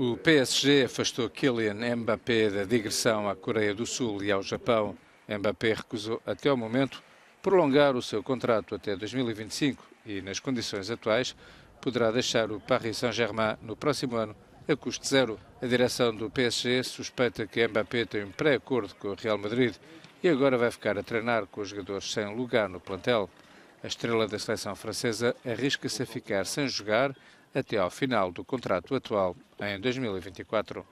O PSG afastou Kylian Mbappé da digressão à Coreia do Sul e ao Japão. Mbappé recusou, até o momento, prolongar o seu contrato até 2025 e, nas condições atuais, poderá deixar o Paris Saint-Germain no próximo ano a custo zero. A direção do PSG suspeita que Mbappé tem um pré-acordo com o Real Madrid e agora vai ficar a treinar com os jogadores sem lugar no plantel. A estrela da seleção francesa arrisca-se a ficar sem jogar até ao final do contrato atual em 2024.